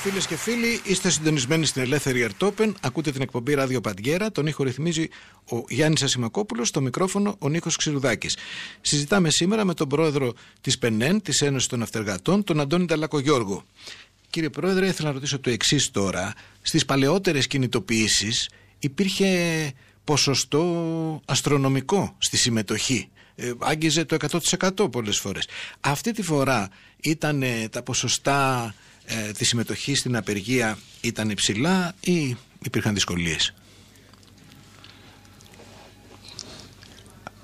Φίλες και φίλοι, είστε συντονισμένοι στην Ελεύθερη Ερτόπεν. Ακούτε την εκπομπή Ράδιο Παντιέρα. Τον ήχο ρυθμίζει ο Γιάννης Ασημακόπουλος. Στο μικρόφωνο ο Νίκος Ξηρουδάκης. Συζητάμε σήμερα με τον πρόεδρο της ΠΕΝΕΝ, της Ένωσης των Αυτεργατών, τον Αντώνη Ταλακογιώργο. Κύριε Πρόεδρε, ήθελα να ρωτήσω το εξής τώρα. Στις παλαιότερες κινητοποιήσεις υπήρχε ποσοστό αστρονομικό στη συμμετοχή. Ε, άγγιζε το 100% πολλές φορές. Αυτή τη φορά ήταν τα ποσοστά ε, τη συμμετοχή στην απεργία ήταν υψηλά ή υπήρχαν δυσκολίες.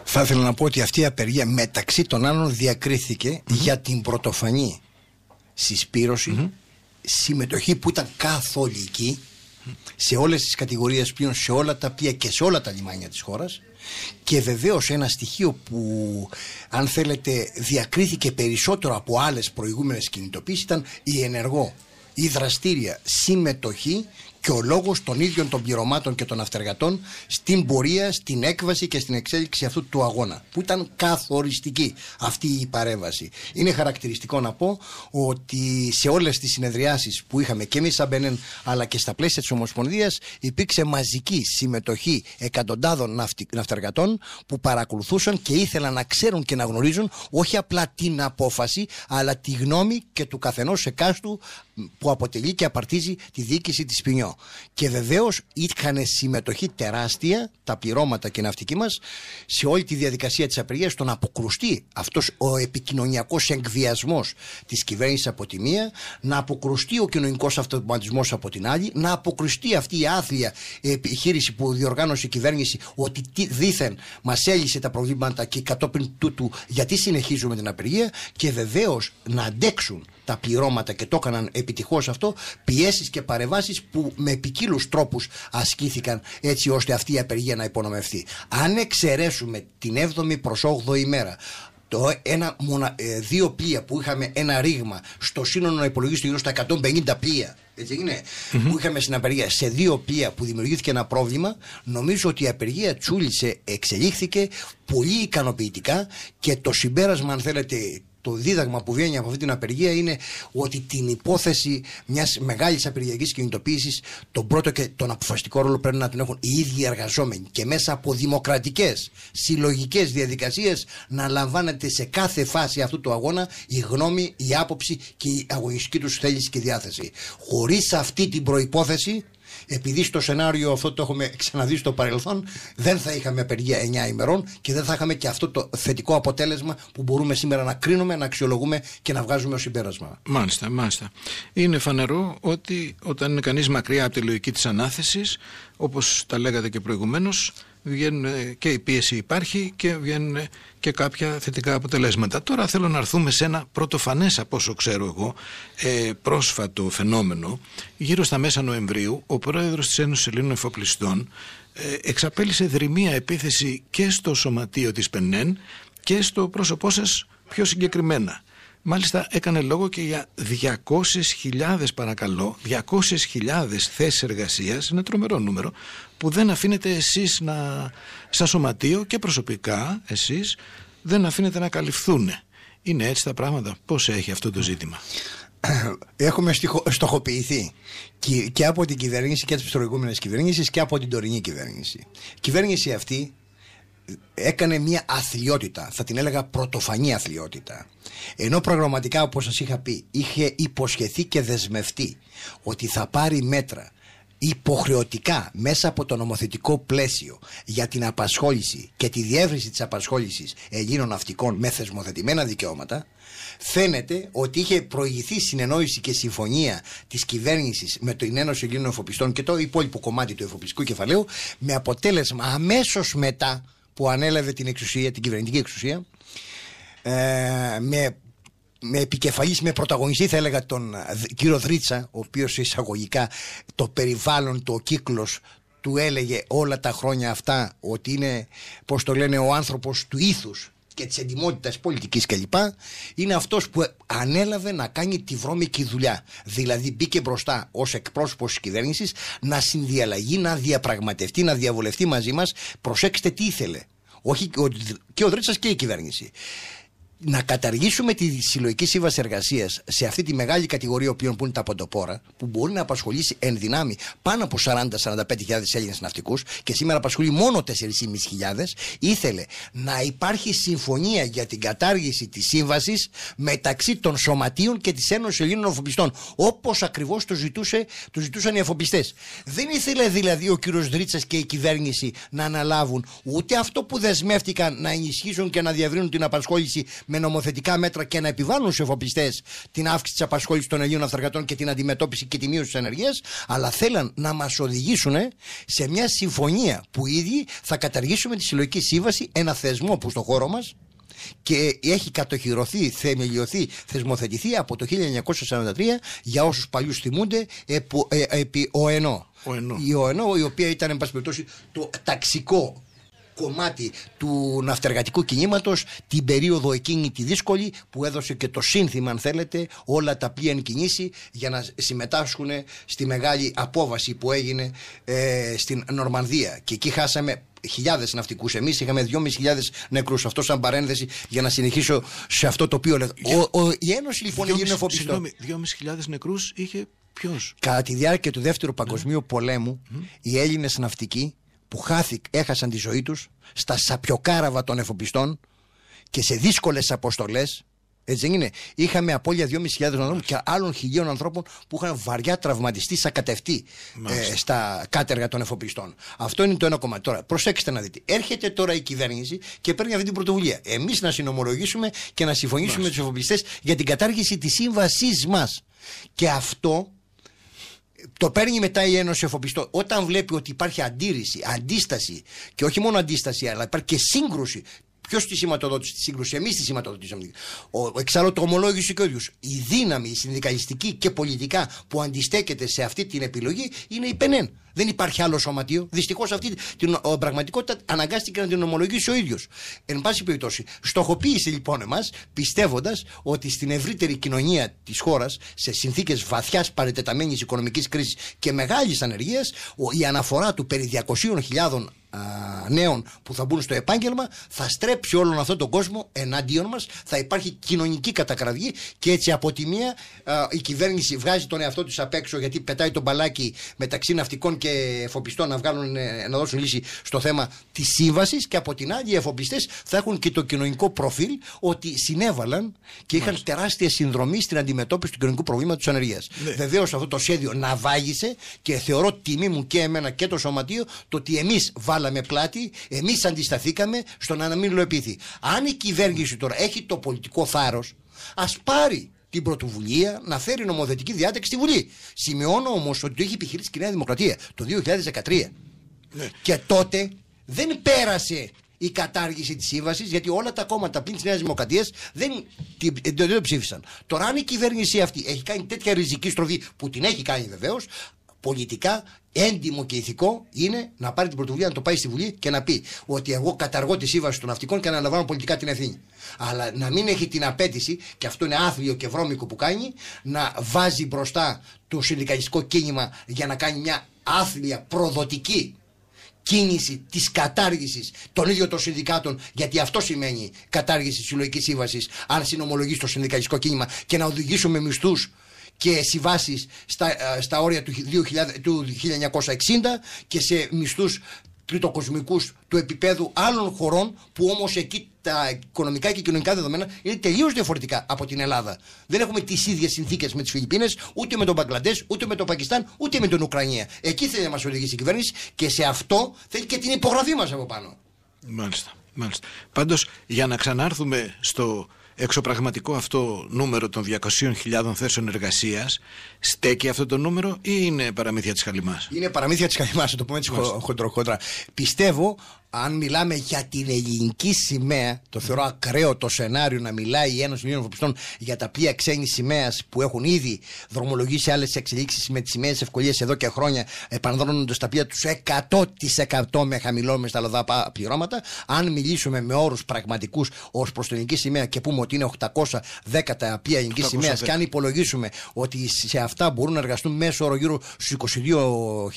Θα ήθελα να πω ότι αυτή η απεργία μεταξύ των άλλων για την πρωτοφανή συμμετοχή που ήταν καθολική σε όλες τις κατηγορίες πλοίων, σε όλα τα πλοία και σε όλα τα λιμάνια της χώρας και βεβαίως ένα στοιχείο που αν θέλετε διακρίθηκε περισσότερο από άλλες προηγούμενες κινητοποίησεις ήταν η ενεργό, η δραστήρια συμμετοχή και ο λόγος των ίδιων των πληρωμάτων και των αυτεργατών στην πορεία, στην έκβαση και στην εξέλιξη αυτού του αγώνα. Που ήταν καθοριστική αυτή η παρέμβαση. Είναι χαρακτηριστικό να πω ότι σε όλες τις συνεδριάσεις που είχαμε και εμείς σαν Μπενέν, αλλά και στα πλαίσια της Ομοσπονδίας, υπήρξε μαζική συμμετοχή εκατοντάδων ναυτεργατών που παρακολουθούσαν και ήθελαν να ξέρουν και να γνωρίζουν όχι απλά την απόφαση, αλλά τη γνώμη και του καθενός εκάστου που αποτελεί και απαρτίζει τη διοίκηση της Ποινιό. Και βεβαίως είχαν συμμετοχή τεράστια τα πληρώματα και ναυτική μας σε όλη τη διαδικασία της απεργίας στο να αποκρουστεί αυτός ο επικοινωνιακός εκβιασμός της κυβέρνησης από τη μία, να αποκρουστεί ο κοινωνικός αυτοματισμός από την άλλη, να αποκρουστεί αυτή η άθλια επιχείρηση που διοργάνωσε η κυβέρνηση ότι δήθεν μας έλυσε τα προβλήματα και κατόπιν τούτου γιατί συνεχίζουμε την απεργία και βεβαίως να αντέξουν τα πληρώματα και το έκαναν επιτυχώς αυτό, πιέσεις και παρεμβάσεις που με ποικίλους τρόπους ασκήθηκαν έτσι ώστε αυτή η απεργία να υπονομευθεί. Αν εξαιρέσουμε την 7η προ 8η ημέρα, το ένα, ε, δύο πλοία που είχαμε ένα ρήγμα στο σύνολο να υπολογίσει γύρω στα 150 πλοία που είχαμε στην απεργία σε δύο πλοία που δημιουργήθηκε ένα πρόβλημα νομίζω ότι η απεργία τσούλησε εξελίχθηκε πολύ ικανοποιητικά και το συμπέρασμα αν θέλετε το δίδαγμα που βγαίνει από αυτή την απεργία είναι ότι την υπόθεση μιας μεγάλης απεργιακής κινητοποίησης, τον πρώτο και τον αποφασιστικό ρόλο πρέπει να τον έχουν οι ίδιοι οι εργαζόμενοι και μέσα από δημοκρατικές συλλογικές διαδικασίες να λαμβάνεται σε κάθε φάση αυτού του αγώνα η γνώμη, η άποψη και η αγωνιστική τους θέληση και διάθεση. Χωρίς αυτή την προπόθεση επειδή στο σενάριο αυτό το έχουμε ξαναδεί στο παρελθόν, δεν θα είχαμε απεργία 9 ημερών και δεν θα είχαμε και αυτό το θετικό αποτέλεσμα που μπορούμε σήμερα να κρίνουμε, να αξιολογούμε και να βγάζουμε ως συμπέρασμα. Μάλιστα, μάλιστα. Είναι φανερό ότι όταν είναι κανείς μακριά από τη λογική της ανάθεσης, όπως τα λέγατε και προηγουμένως, βγαίνουν και η πίεση υπάρχει και βγαίνουν και κάποια θετικά αποτελέσματα. Τώρα θέλω να έρθουμε σε ένα πρωτοφανές, από όσο ξέρω εγώ, ε, πρόσφατο φαινόμενο. Γύρω στα μέσα Νοεμβρίου, ο πρόεδρος της Ένωσης Ελλήνων Εφοπλιστών ε, εξαπέλυσε δρυμία επίθεση και στο σωματείο της Πενέν και στο πρόσωπό σας πιο συγκεκριμένα. Μάλιστα έκανε λόγο και για 200.000 παρακαλώ, 200.000 θέσεις εργασίας, ένα τρομερό νούμερο, που δεν αφήνετε εσείς να, σαν σωματείο και προσωπικά εσείς, δεν αφήνετε να καλυφθούν. Είναι έτσι τα πράγματα. Πώς έχει αυτό το ζήτημα. Έχουμε στοχοποιηθεί και, και από την κυβέρνηση και από τις προηγούμενες και από την τωρινή κυβέρνηση. Η κυβέρνηση αυτή έκανε μια αθλειότητα, θα την έλεγα πρωτοφανή αθλειότητα. Ενώ προγραμματικά, όπως σας είχα πει, είχε υποσχεθεί και δεσμευτεί ότι θα πάρει μέτρα υποχρεωτικά μέσα από το νομοθετικό πλαίσιο για την απασχόληση και τη διεύρυνση της απασχόλησης Ελλήνων ναυτικών με θεσμοθετημένα δικαιώματα φαίνεται ότι είχε προηγηθεί συνεννόηση και συμφωνία της κυβέρνησης με την Ένωση Ελλήνων Εφοπιστών και το υπόλοιπο κομμάτι του Εφοπιστικού κεφαλαίου με αποτέλεσμα αμέσως μετά που ανέλαβε την εξουσία, την κυβερνητική εξουσία ε, με, με επικεφαλής, με πρωταγωνιστή θα έλεγα τον κύριο Δρίτσα ο οποίος εισαγωγικά το περιβάλλον, το κύκλος του έλεγε όλα τα χρόνια αυτά ότι είναι, πώς το λένε, ο άνθρωπος του ήθους και της εντυμότητα πολιτικής κλπ. είναι αυτός που ανέλαβε να κάνει τη βρώμικη δουλειά. Δηλαδή μπήκε μπροστά ως εκπρόσωπος της κυβέρνησης να συνδιαλλαγεί, να διαπραγματευτεί, να διαβολευτεί μαζί μας. Προσέξτε τι ήθελε. Όχι, και ο Δρίτσα και η κυβέρνηση να καταργήσουμε τη συλλογική σύμβαση εργασίας σε αυτή τη μεγάλη κατηγορία οποίων που είναι τα ποντοπόρα, που μπορεί να απασχολήσει εν δυνάμει πάνω από 40-45.000 Έλληνες ναυτικούς και σήμερα απασχολεί μόνο 4.500, ήθελε να υπάρχει συμφωνία για την κατάργηση της σύμβασης μεταξύ των σωματείων και της Ένωσης Ελλήνων Αφοπιστών. Όπως ακριβώς το, ζητούσαν οι εφοπλιστέ. Δεν ήθελε δηλαδή ο κύριος Δρίτσας και η κυβέρνηση να αναλάβουν ούτε αυτό που δεσμεύτηκαν να ενισχύσουν και να διαβρύνουν την απασχόληση με νομοθετικά μέτρα και να επιβάλλουν στους εφοπλιστές την αύξηση της απασχόλησης των Ελλήνων Αυθαρκατών και την αντιμετώπιση και τη μείωση της ανεργίας, αλλά θέλαν να μας οδηγήσουν σε μια συμφωνία που ήδη θα καταργήσουμε τη συλλογική σύμβαση, ένα θεσμό που στο χώρο μας και έχει κατοχυρωθεί, θεμελιωθεί, θεσμοθετηθεί από το 1943 για όσους παλιούς θυμούνται ε, επί ΟΕΝΟ. Η ΟΕΝΟ η οποία ήταν εν το ταξικό κομμάτι του ναυτεργατικού κινήματος την περίοδο εκείνη τη δύσκολη που έδωσε και το σύνθημα αν θέλετε όλα τα πλοία εν κινήσει για να συμμετάσχουν στη μεγάλη απόβαση που έγινε ε, στην Νορμανδία και εκεί χάσαμε χιλιάδες ναυτικούς. Εμείς είχαμε 2.500 νεκρούς. Αυτό, σαν παρένθεση, για να συνεχίσω σε αυτό το οποίο. Ο, ο, η Ένωση λοιπόν έγινε εφοπλιστή. Συγγνώμη, 2.500 νεκρούς είχε ποιος. Κατά τη διάρκεια του Δεύτερου Παγκοσμίου Πολέμου, mm. οι Έλληνες ναυτικοί που χάθη έχασαν τη ζωή τους στα σαπιοκάραβα των εφοπλιστών και σε δύσκολες αποστολές έτσι δεν είναι. Είχαμε απώλεια 2.500 ανθρώπων και άλλων χιλίων ανθρώπων που είχαν βαριά τραυματιστεί σαν κατευτεί στα κάτεργα των εφοπλιστών. Αυτό είναι το ένα κομμάτι. Τώρα, προσέξτε να δείτε. Έρχεται τώρα η κυβέρνηση και παίρνει αυτή την πρωτοβουλία. Εμείς να συνομολογήσουμε και να συμφωνήσουμε με τους εφοπλιστές για την κατάργηση της σύμβασής μας. Και αυτό το παίρνει μετά η Ένωση εφοπιστό. Όταν βλέπει ότι υπάρχει αντίρρηση, αντίσταση και όχι μόνο αντίσταση, αλλά υπάρχει και σύγκρουση Ποιος τη σηματοδότησε τη σύγκρουση, εμείς τη σηματοδοτήσαμε. εξάλλου το ομολόγησε και ο ίδιος. Η δύναμη η συνδικαλιστική και πολιτικά που αντιστέκεται σε αυτή την επιλογή είναι η ΠΕΝΕΝ. Δεν υπάρχει άλλο σωματείο. Δυστυχώς αυτή την πραγματικότητα αναγκάστηκε να την ομολογήσει ο ίδιος. Εν πάση περιπτώσει, στοχοποίησε λοιπόν εμάς, πιστεύοντας ότι στην ευρύτερη κοινωνία της χώρας, σε συνθήκες βαθιάς παρετεταμένης οικονομικής κρίσης και μεγάλης ανεργίας, η αναφορά του περί 200.000 νέων που θα μπουν στο επάγγελμα θα στρέψει όλον αυτόν τον κόσμο εναντίον μας θα υπάρχει κοινωνική κατακραυγή και έτσι από τη μία η κυβέρνηση βγάζει τον εαυτό της απ' έξω γιατί πετάει τον μπαλάκι μεταξύ ναυτικών και εφοπιστών να, βγάλουν, ε, να δώσουν λύση στο θέμα της σύμβασης και από την άλλη οι εφοπιστές θα έχουν και το κοινωνικό προφίλ ότι συνέβαλαν και είχαν τεράστια συνδρομή στην αντιμετώπιση του κοινωνικού προβλήματος της ανεργίας. Ναι. Βεβαίως αυτό το σχέδιο ναυάγησε και θεωρώ τιμή μου και εμένα και το σωματείο το ότι εμείς βάλαμε με πλάτη, εμείς αντισταθήκαμε στο να μην λοεπίθει. Αν η κυβέρνηση τώρα έχει το πολιτικό θάρρος, ας πάρει την πρωτοβουλία να φέρει νομοθετική διάταξη στη Βουλή. Σημειώνω όμως ότι το έχει επιχειρήσει η Νέα Δημοκρατία το 2013. Ναι. Και τότε δεν πέρασε η κατάργηση της σύμβασης, γιατί όλα τα κόμματα πλην της Νέας Δημοκρατίας δεν, δεν το ψήφισαν. Τώρα, αν η κυβέρνηση αυτή έχει κάνει τέτοια ριζική στροφή, που την έχει κάνει βεβαίως, πολιτικά έντιμο και ηθικό είναι να πάρει την πρωτοβουλία να το πάει στη Βουλή και να πει ότι εγώ καταργώ τη σύμβαση των ναυτικών και αναλαμβάνω πολιτικά την ευθύνη. Αλλά να μην έχει την απέτηση, και αυτό είναι άθλιο και βρώμικο που κάνει, να βάζει μπροστά το συνδικαλιστικό κίνημα για να κάνει μια άθλια προδοτική κίνηση της κατάργησης των ίδιων των συνδικάτων, γιατί αυτό σημαίνει κατάργηση της συλλογικής σύμβασης, αν συνομολογείς το συνδικαλιστικό κίνημα και να οδηγήσουμε μισθούς και συμβάσεις στα, ε, στα όρια του, 2000, του 1960 και σε μισθούς τριτοκοσμικούς του επίπεδου άλλων χωρών που όμως εκεί τα οικονομικά και κοινωνικά δεδομένα είναι τελείως διαφορετικά από την Ελλάδα. Δεν έχουμε τις ίδιες συνθήκες με τις Φιλιππίνες, ούτε με τον Μπαγκλαντές, ούτε με τον Πακιστάν, ούτε με την Ουκρανία. Εκεί θέλει να μας οδηγήσει η κυβέρνηση και σε αυτό θέλει και την υπογραφή μας από πάνω. Μάλιστα. μάλιστα. Πάντως, για να ξανάρθουμε στο εξωπραγματικό αυτό νούμερο των 200.000 θέσεων εργασίας στέκει αυτό το νούμερο ή είναι παραμύθια της Χαλιμάς. Είναι παραμύθια της Χαλιμάς, το πούμε έτσι χοντροχόντρα. Πιστεύω αν μιλάμε για την ελληνική σημαία, το θεωρώ ακραίο το σενάριο να μιλάει η Ένωση Ελλήνων Ευρωπιστών για τα πλοία ξένης σημαίας που έχουν ήδη δρομολογήσει άλλες εξελίξεις με τις σημαίες ευκολίες εδώ και χρόνια, επανδρώνοντας τα πλοία τους 100% με τα λαδά πληρώματα. Αν μιλήσουμε με όρους πραγματικούς ως προς την ελληνική σημαία και πούμε ότι είναι 810 τα πλοία ελληνικής σημαίας, και αν υπολογίσουμε ότι σε αυτά μπορούν να εργαστούν μέσω όρο γύρω 22,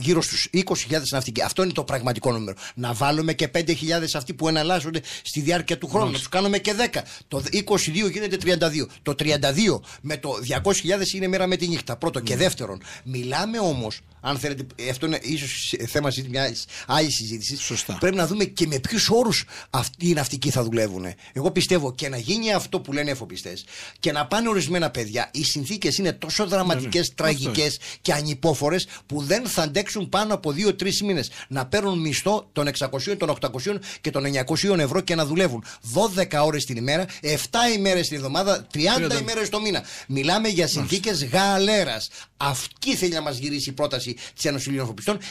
γύρω στους 20.000 ναυτικοί, αυτό είναι το πραγματικό να βάλουμε και 5.000 αυτοί που εναλλάσσονται στη διάρκεια του χρόνου. Να τους κάνουμε και 10. Το 22 γίνεται 32. Το 32 με το 200.000 είναι μέρα με τη νύχτα. Πρώτο. Και ναι. δεύτερον, μιλάμε όμως αν θέλετε, αυτό είναι ίσως θέμα μια άλλη συζήτηση. Πρέπει να δούμε και με ποιους όρους αυτοί οι ναυτικοί θα δουλεύουν. Εγώ πιστεύω και να γίνει αυτό που λένε εφοπλιστές και να πάνε ορισμένα παιδιά. Οι συνθήκες είναι τόσο δραματικές, ναι, ναι. τραγικές και ανυπόφορες που δεν θα αντέξουν πάνω από 2-3 μήνες να παίρνουν μισθό των 600, των 800 και των 900 ευρώ και να δουλεύουν 12 ώρες την ημέρα, 7 ημέρες την εβδομάδα, 30 ημέρες το μήνα. Μιλάμε για συνθήκες γαλέρας. Αυτή θέλει να μας γυρίσει η πρόταση τη Ένωση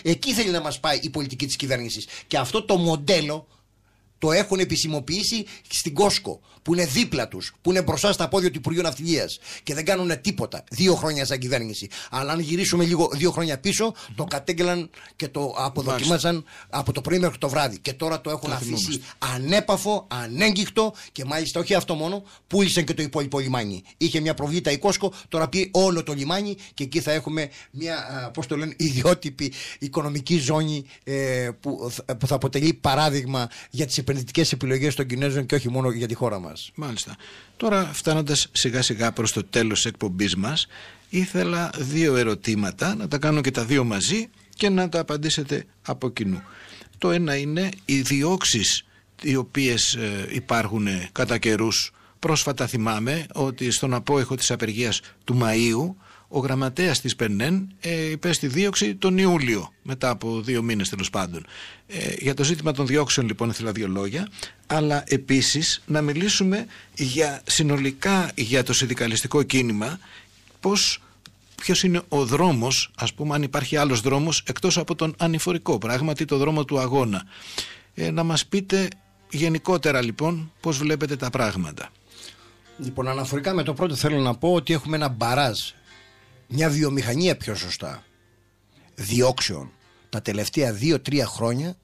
Εκεί θέλει να μας πάει η πολιτική της κυβέρνησης. Και αυτό το μοντέλο το έχουν επισημοποιήσει στην Κόσκο, που είναι δίπλα τους, που είναι μπροστά στα πόδια του Υπουργείου Ναυτιλίας και δεν κάνουν τίποτα. Δύο χρόνια σαν κυβέρνηση. Αλλά αν γυρίσουμε λίγο δύο χρόνια το κατέγγελαν και το αποδοκιμαζαν από το πρωί μέχρι το βράδυ. Και τώρα το εχουν αφήσει ανέπαφο, ανέγκυχτο και μάλιστα όχι αυτό μόνο, πούλησαν και το υπόλοιπο λιμάνι. Είχε μια προβλήτα η Κόσκο, τώρα πει όλο το λιμάνι και εκεί θα έχουμε μια, πώς το λένε, ιδιότυπη οικονομική ζώνη ε, που, θα αποτελεί παράδειγμα για τις επενδυτικές επιλογές των Κινέζων και όχι μόνο για τη χώρα μας. Μάλιστα. Τώρα, φτάνοντας σιγά σιγά προς το τέλος της εκπομπής μας, ήθελα δύο ερωτήματα να τα κάνω και τα δύο μαζί και να τα απαντήσετε από κοινού. Το ένα είναι οι διώξεις οι οποίες ε, υπάρχουν ε, κατά καιρούς Πρόσφατα θυμάμαι ότι στον απόϊχο της απεργίας του Μαΐου ο γραμματέας της Περνέν ε, υπέστη δίωξη τον Ιούλιο, μετά από δύο μήνες τέλος πάντων. Ε, για το ζήτημα των διώξεων λοιπόν ήθελα δύο λόγια, αλλά επίσης να μιλήσουμε για, συνολικά για το συνδικαλιστικό κίνημα, πώς ποιος είναι ο δρόμος, ας πούμε αν υπάρχει άλλος δρόμος, εκτός από τον ανηφορικό, πράγματι το δρόμο του αγώνα. Ε, να μας πείτε γενικότερα λοιπόν πώς βλέπετε τα πράγματα. Λοιπόν, αναφορικά με το πρώτο θέλω να πω ότι έχουμε ένα μπαράζ μια βιομηχανία πιο σωστά διώξεων τα τελευταία 2-3 χρόνια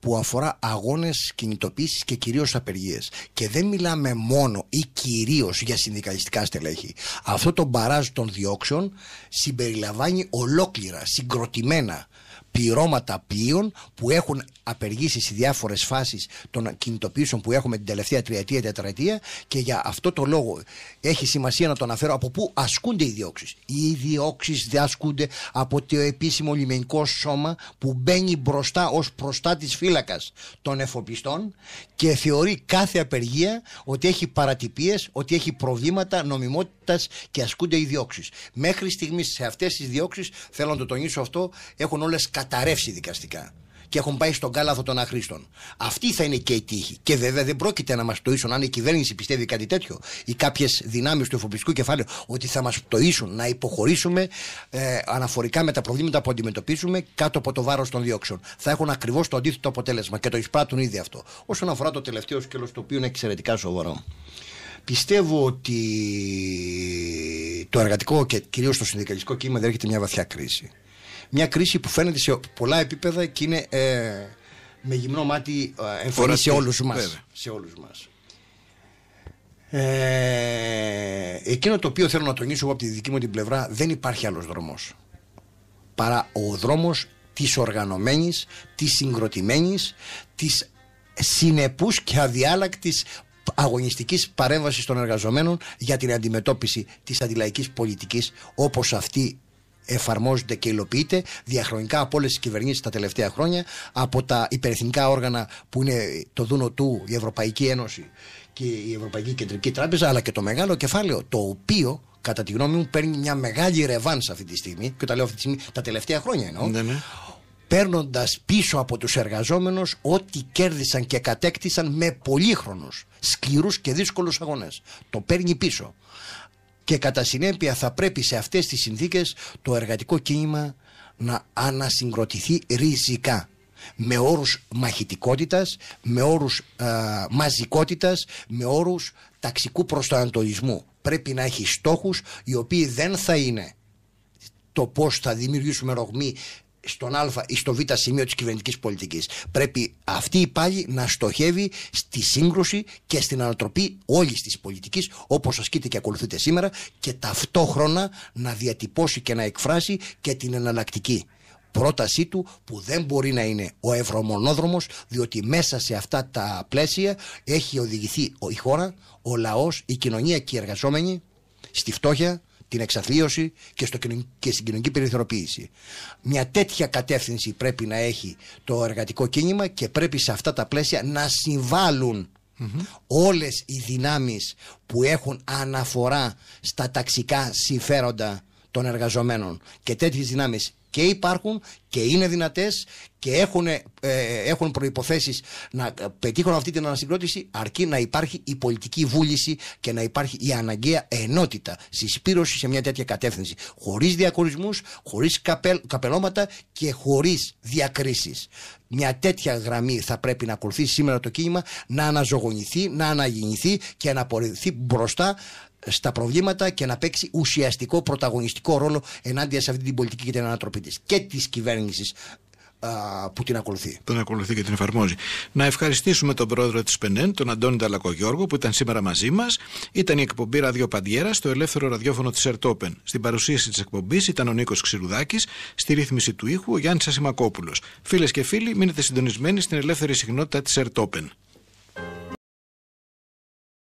που αφορά αγώνες, κινητοποίησεις και κυρίως απεργίες. Και δεν μιλάμε μόνο ή κυρίως για συνδικαλιστικά στελέχη. Αυτό το μπαράζ των διώξεων συμπεριλαμβάνει ολόκληρα, συγκροτημένα πληρώματα πλοίων που έχουν απεργήσει σε διάφορες φάσεις των κινητοποιήσεων που έχουμε την τελευταία τριετία, τετραετία και για αυτό το λόγο έχει σημασία να το αναφέρω από πού ασκούνται οι διώξεις. Οι διώξεις διασκούνται από το επίσημο λιμενικό σώμα που μπαίνει μπροστά ως προστάτης φύλακας των εφοπλιστών και θεωρεί κάθε απεργία ότι έχει παρατυπίες, ότι έχει προβλήματα νομιμότητας και ασκούνται οι διώξεις. Μέχρι στιγμής σε αυτές τις διώξεις, θέλω να το τονίσω αυτό, έχουν όλες καταρρεύσει δικαστικά και έχουν πάει στον κάλαθο των αχρήστων. Αυτή θα είναι και η τύχη. Και βέβαια δεν πρόκειται να μας τοίσουν, αν η κυβέρνηση πιστεύει κάτι τέτοιο ή κάποιες δυνάμεις του εφοπλιστικού κεφάλαιου, ότι θα μας τοίσουν να υποχωρήσουμε ε, αναφορικά με τα προβλήματα που αντιμετωπίζουμε κάτω από το βάρος των διώξεων. Θα έχουν ακριβώς το αντίθετο αποτέλεσμα και το εισπράττουν ήδη αυτό. Όσον αφορά το τελευταίο σκέλος, το οποίο είναι εξαιρετικά σοβαρό. Πιστεύω ότι το εργατικό και κυρίως το συνδικαλιστικό κίνημα διέρχεται μια βαθιά κρίση. Μια κρίση που φαίνεται σε πολλά επίπεδα και είναι ε, με γυμνό μάτι ε, εμφανή σε όλους μας. Σε όλους μας. Ε, εκείνο το οποίο θέλω να τονίσω από τη δική μου την πλευρά δεν υπάρχει άλλος δρόμος παρά ο δρόμος της οργανωμένης, της συγκροτημένης, της συνεπούς και αδιάλακτης αγωνιστικής παρέμβασης των εργαζομένων για την αντιμετώπιση της αντιλαϊκής πολιτικής όπως αυτή εφαρμόζεται και υλοποιείται διαχρονικά από όλες τις κυβερνήσεις τα τελευταία χρόνια, από τα υπερεθνικά όργανα που είναι το Δούνο του, η Ευρωπαϊκή Ένωση και η Ευρωπαϊκή Κεντρική Τράπεζα, αλλά και το μεγάλο κεφάλαιο, το οποίο κατά τη γνώμη μου παίρνει μια μεγάλη ρεβάνς αυτή τη στιγμή, και όταν λέω αυτή τη στιγμή τα τελευταία χρόνια εννοώ, ναι, ναι παίρνοντας πίσω από τους εργαζόμενους ό,τι κέρδισαν και κατέκτησαν με πολύχρονους, σκληρούς και δύσκολους αγώνες. Το παίρνει πίσω. Και κατά συνέπεια θα πρέπει σε αυτές τις συνθήκες το εργατικό κίνημα να ανασυγκροτηθεί ριζικά με όρους μαχητικότητας, με όρους α, μαζικότητας, με όρους ταξικού προσανατολισμού. Πρέπει να έχει στόχους οι οποίοι δεν θα είναι το πώς θα δημιουργήσουμε ρογμή στον Α ή στο Β σημείο της κυβερνητικής πολιτικής. Πρέπει αυτή η πάλι να στοχεύει στη σύγκρουση και στην ανατροπή όλης της πολιτικής όπως ασκείται και ακολουθείται σήμερα και ταυτόχρονα να διατυπώσει και να εκφράσει και την εναλλακτική πρότασή του που δεν μπορεί να είναι ο ευρωμονόδρομος διότι μέσα σε αυτά τα πλαίσια έχει οδηγηθεί η χώρα, ο λαός, η κοινωνία και οι εργαζόμενοι στη φτώχεια, στην εξαθλίωση και, στο, και στην κοινωνική περιθωριοποίηση. Μια τέτοια κατεύθυνση πρέπει να έχει το εργατικό κίνημα και πρέπει σε αυτά τα πλαίσια να συμβάλλουν Όλες οι δυνάμεις που έχουν αναφορά στα ταξικά συμφέροντα των εργαζομένων και τέτοιες δυνάμεις και υπάρχουν και είναι δυνατές και ε, έχουν, έχουν προποθέσει να ε, πετύχουν αυτή την ανασυγκρότηση, αρκεί να υπάρχει η πολιτική βούληση και να υπάρχει η αναγκαία ενότητα, συσπήρωση σε μια τέτοια κατεύθυνση. Χωρίς διακορισμούς, χωρίς καπελ, καπελώματα και χωρίς διακρίσεις. Μια τέτοια γραμμή θα πρέπει να ακολουθεί σήμερα το κίνημα, να αναζωογονηθεί, να αναγεννηθεί και να απορριφθεί μπροστά στα προβλήματα και να παίξει ουσιαστικό πρωταγωνιστικό ρόλο ενάντια σε αυτή την πολιτική και την ανατροπή της και της κυβέρνησης που την ακολουθεί. Τον ακολουθεί και την εφαρμόζει. Να ευχαριστήσουμε τον πρόεδρο της ΠΕΝΕΝ, τον Αντώνη Ταλακογιώργο, που ήταν σήμερα μαζί μας. Ήταν η εκπομπή Ραδιοπαντιέρα στο ελεύθερο ραδιόφωνο της Ερτόπεν. Στην παρουσίαση της εκπομπής ήταν ο Νίκος Ξηρουδάκης, στη ρύθμιση του ήχου ο Γιάννης Ασημακόπουλος. Φίλες και φίλοι, μείνετε συντονισμένοι στην ελεύθερη συχνότητα της Ερτόπεν.